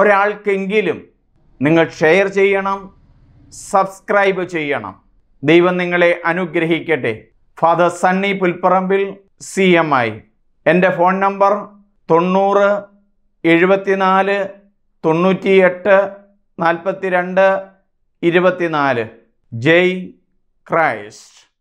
ഒരാൾക്കെങ്കിലും നിങ്ങൾ ഷെയർ ചെയ്യണം സബ്സ്ക്രൈബ് ചെയ്യണം ദൈവം നിങ്ങളെ അനുഗ്രഹിക്കട്ടെ father Sunny Pulpparambil C M I എൻ്റെ ഫോൺ നമ്പർ തൊണ്ണൂറ് എഴുപത്തിനാല് തൊണ്ണൂറ്റിയെട്ട് നാൽപ്പത്തിരണ്ട് ഇരുപത്തിനാല് ജയ് ക്രൈസ്റ്റ്